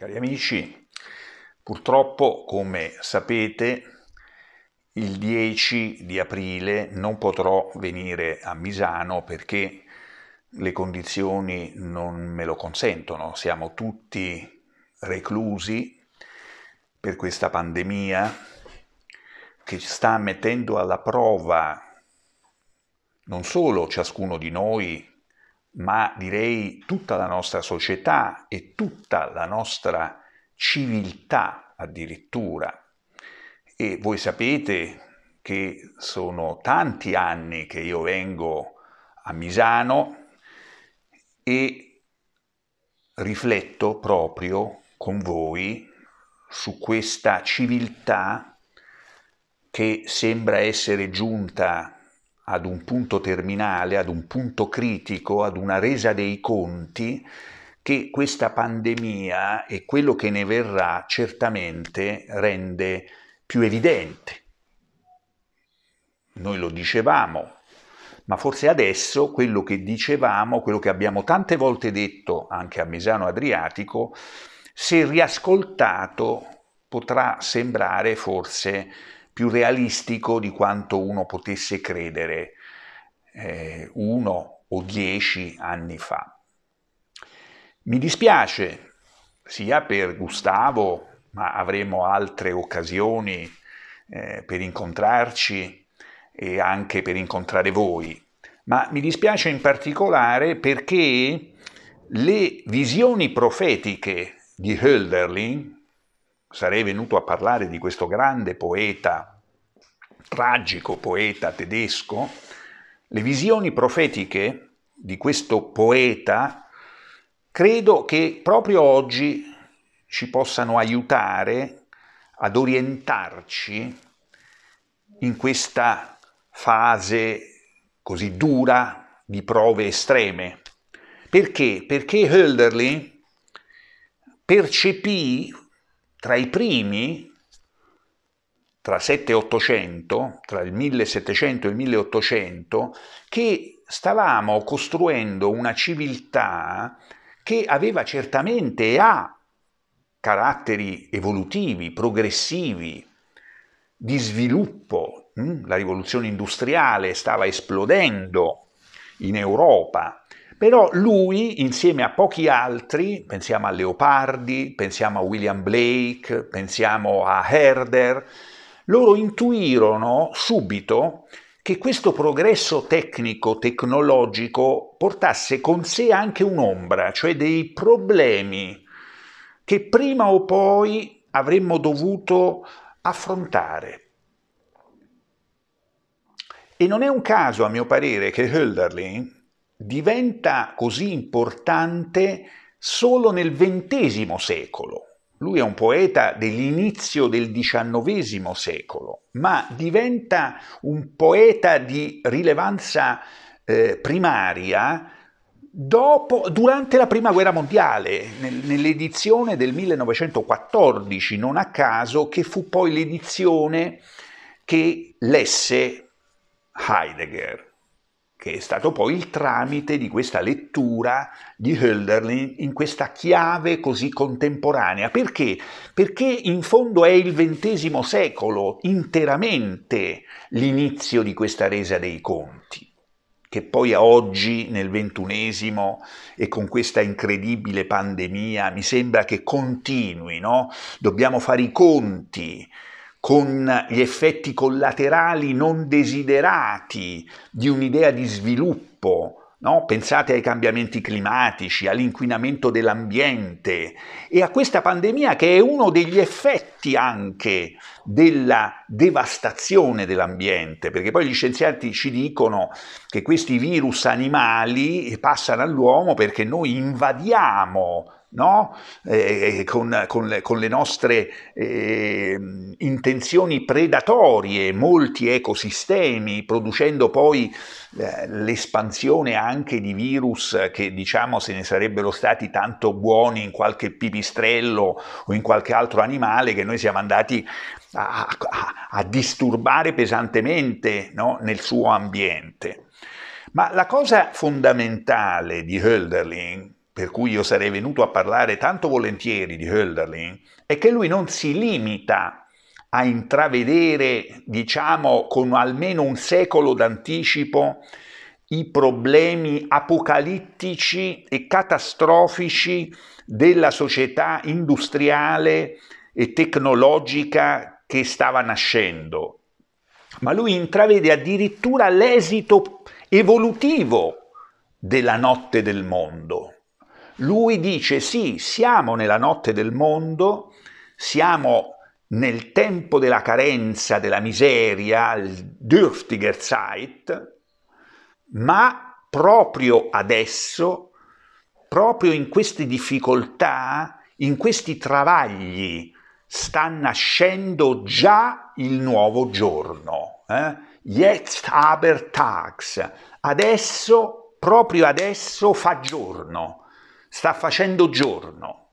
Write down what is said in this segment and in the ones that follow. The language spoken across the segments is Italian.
Cari amici, purtroppo, come sapete, il 10 di aprile non potrò venire a Misano perché le condizioni non me lo consentono, siamo tutti reclusi per questa pandemia che sta mettendo alla prova non solo ciascuno di noi ma direi tutta la nostra società e tutta la nostra civiltà addirittura. E voi sapete che sono tanti anni che io vengo a Misano e rifletto proprio con voi su questa civiltà che sembra essere giunta ad un punto terminale, ad un punto critico, ad una resa dei conti che questa pandemia e quello che ne verrà certamente rende più evidente. Noi lo dicevamo, ma forse adesso quello che dicevamo, quello che abbiamo tante volte detto anche a Misano Adriatico, se riascoltato potrà sembrare forse più realistico di quanto uno potesse credere eh, uno o dieci anni fa. Mi dispiace sia per Gustavo, ma avremo altre occasioni eh, per incontrarci e anche per incontrare voi, ma mi dispiace in particolare perché le visioni profetiche di Hölderlin, sarei venuto a parlare di questo grande poeta, tragico poeta tedesco, le visioni profetiche di questo poeta credo che proprio oggi ci possano aiutare ad orientarci in questa fase così dura di prove estreme. Perché? Perché Hölderlin percepì tra i primi, tra 7 e 800, tra il 1700 e il 1800, che stavamo costruendo una civiltà che aveva certamente e ha caratteri evolutivi, progressivi, di sviluppo. Hm? La rivoluzione industriale stava esplodendo in Europa, però lui, insieme a pochi altri, pensiamo a Leopardi, pensiamo a William Blake, pensiamo a Herder, loro intuirono subito che questo progresso tecnico, tecnologico, portasse con sé anche un'ombra, cioè dei problemi che prima o poi avremmo dovuto affrontare. E non è un caso, a mio parere, che Hölderlin, diventa così importante solo nel XX secolo. Lui è un poeta dell'inizio del XIX secolo, ma diventa un poeta di rilevanza eh, primaria dopo, durante la Prima Guerra Mondiale, nel, nell'edizione del 1914, non a caso, che fu poi l'edizione che lesse Heidegger che è stato poi il tramite di questa lettura di Hölderlin in questa chiave così contemporanea. Perché? Perché in fondo è il XX secolo interamente l'inizio di questa resa dei conti, che poi a oggi, nel XXI e con questa incredibile pandemia, mi sembra che continui, no? Dobbiamo fare i conti con gli effetti collaterali non desiderati di un'idea di sviluppo. No? Pensate ai cambiamenti climatici, all'inquinamento dell'ambiente e a questa pandemia che è uno degli effetti anche della devastazione dell'ambiente, perché poi gli scienziati ci dicono che questi virus animali passano all'uomo perché noi invadiamo no? Eh, eh, con, con, le, con, le, nostre eh, intenzioni predatorie, molti ecosistemi, producendo poi eh, l'espansione anche di virus che diciamo se ne sarebbero stati tanto buoni in qualche pipistrello o in qualche altro animale che noi siamo andati a, a, a disturbare pesantemente no? nel suo ambiente. Ma la cosa fondamentale di Hölderlin per cui io sarei venuto a parlare tanto volentieri di Hölderlin, è che lui non si limita a intravedere, diciamo, con almeno un secolo d'anticipo i problemi apocalittici e catastrofici della società industriale e tecnologica che stava nascendo. Ma lui intravede addirittura l'esito evolutivo della notte del mondo lui dice sì, siamo nella notte del mondo, siamo nel tempo della carenza, della miseria, il dürftiger Zeit, ma proprio adesso, proprio in queste difficoltà, in questi travagli, sta nascendo già il nuovo giorno. Eh? Jetzt aber tags. Adesso, proprio adesso, fa giorno sta facendo giorno.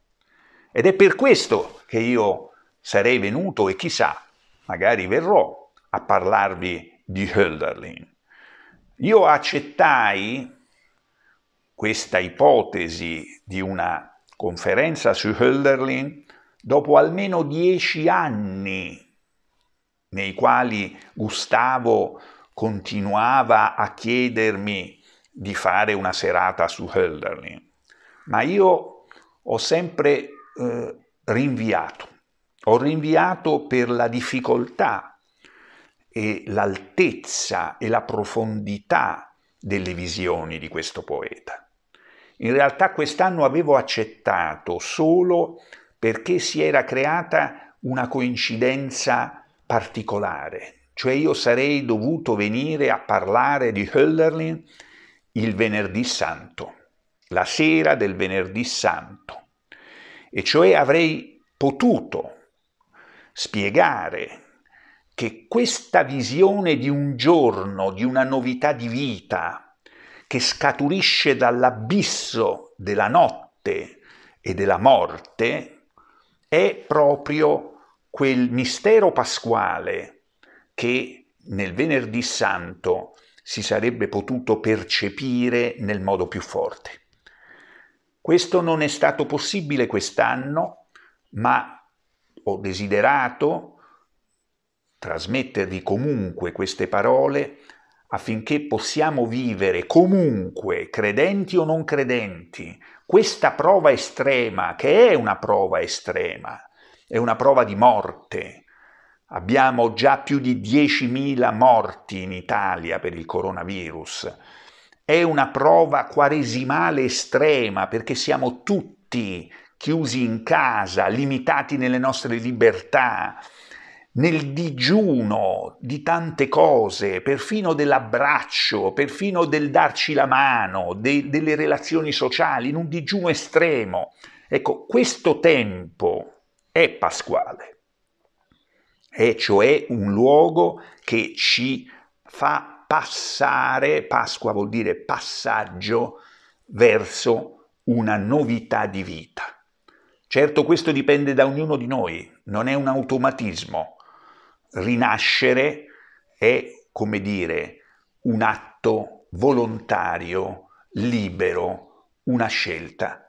Ed è per questo che io sarei venuto e chissà, magari verrò a parlarvi di Hölderlin. Io accettai questa ipotesi di una conferenza su Hölderlin dopo almeno dieci anni nei quali Gustavo continuava a chiedermi di fare una serata su Hölderlin ma io ho sempre eh, rinviato, ho rinviato per la difficoltà e l'altezza e la profondità delle visioni di questo poeta. In realtà quest'anno avevo accettato solo perché si era creata una coincidenza particolare, cioè io sarei dovuto venire a parlare di Hölderlin il venerdì santo la sera del venerdì santo, e cioè avrei potuto spiegare che questa visione di un giorno, di una novità di vita, che scaturisce dall'abisso della notte e della morte, è proprio quel mistero pasquale che nel venerdì santo si sarebbe potuto percepire nel modo più forte. Questo non è stato possibile quest'anno, ma ho desiderato trasmettervi comunque queste parole affinché possiamo vivere comunque, credenti o non credenti, questa prova estrema, che è una prova estrema, è una prova di morte. Abbiamo già più di 10.000 morti in Italia per il coronavirus. È una prova quaresimale estrema perché siamo tutti chiusi in casa, limitati nelle nostre libertà, nel digiuno di tante cose, perfino dell'abbraccio, perfino del darci la mano, de- delle relazioni sociali, in un digiuno estremo. Ecco, questo tempo è pasquale, è cioè un luogo che ci fa passare, Pasqua vuol dire passaggio verso una novità di vita. Certo questo dipende da ognuno di noi, non è un automatismo. Rinascere è, come dire, un atto volontario, libero, una scelta.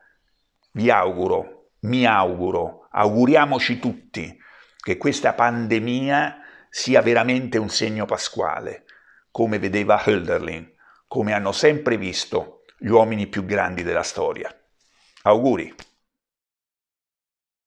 Vi auguro, mi auguro, auguriamoci tutti che questa pandemia sia veramente un segno pasquale come vedeva Hölderlin, come hanno sempre visto gli uomini più grandi della storia. Auguri!